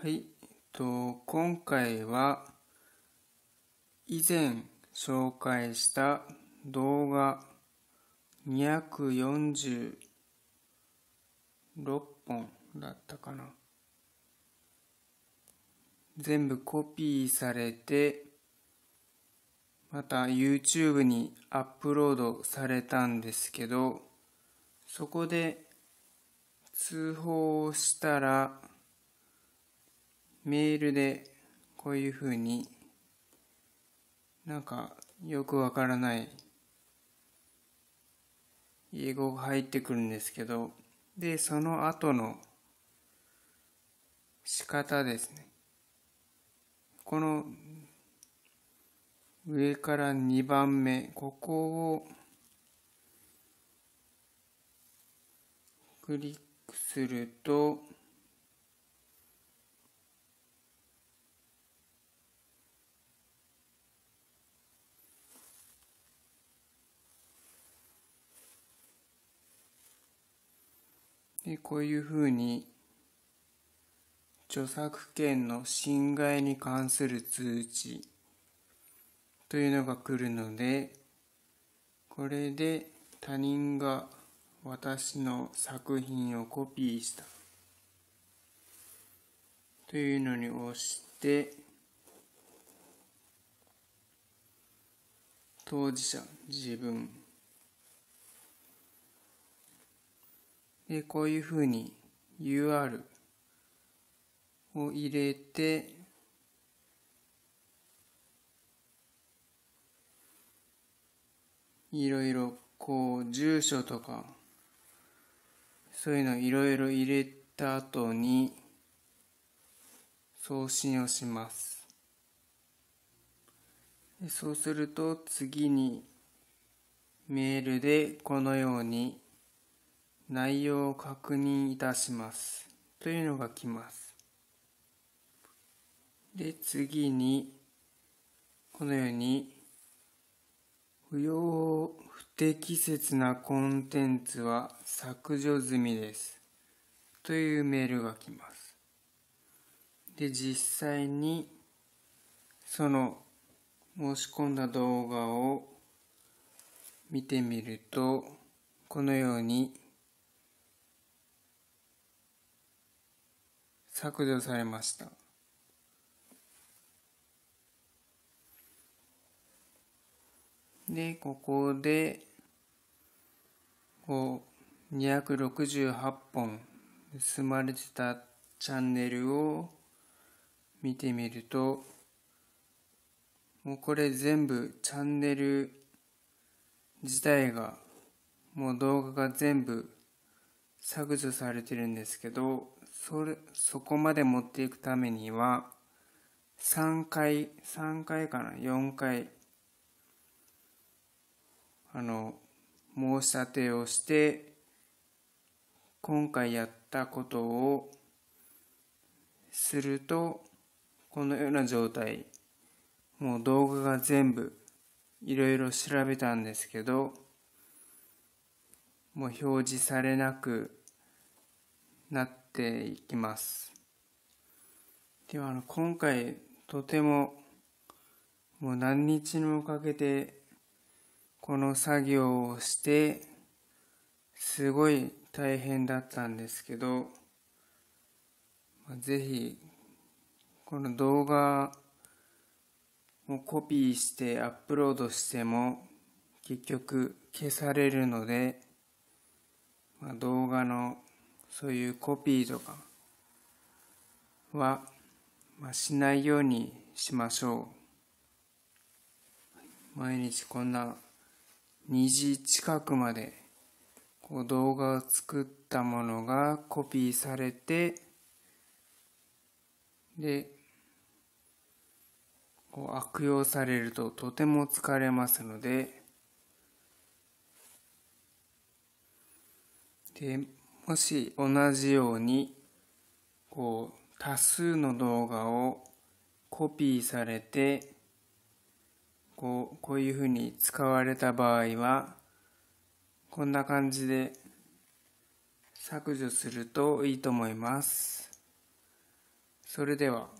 はい、と今回は以前紹介した動画246本だったかな全部コピーされてまた YouTube にアップロードされたんですけどそこで通報をしたらメールでこういうふうになんかよくわからない英語が入ってくるんですけどでその後の仕方ですねこの上から2番目ここをクリックするとでこういうふうに著作権の侵害に関する通知というのが来るのでこれで他人が私の作品をコピーしたというのに押して当事者自分で、こういうふうに UR を入れて、いろいろこう住所とかそういうのいろいろ入れた後に送信をしますそうすると次にメールでこのように内容を確認いたしますというのが来ますで次にこのように不要不適切なコンテンツは削除済みですというメールが来ますで実際にその申し込んだ動画を見てみるとこのように削除されました。で、ここで、こう、268本盗まれてたチャンネルを見てみると、もうこれ全部チャンネル自体が、もう動画が全部削除されてるんですけど、それ、そこまで持っていくためには、3回、3回かな、4回、あの、申し立てをして、今回やったことをすると、このような状態、もう動画が全部、いろいろ調べたんですけど、もう表示されなくなって、ていきます。では、あの、今回、とても、もう何日もかけて、この作業をして、すごい大変だったんですけど、ぜひ、この動画をコピーしてアップロードしても、結局消されるので、ま動画のそういうコピーとかは、まあ、しないようにしましょう。毎日こんな2時近くまでこう動画を作ったものがコピーされてでこう悪用されるととても疲れますのででもし同じようにこう多数の動画をコピーされてこうこういうふうに使われた場合はこんな感じで削除するといいと思います。それでは。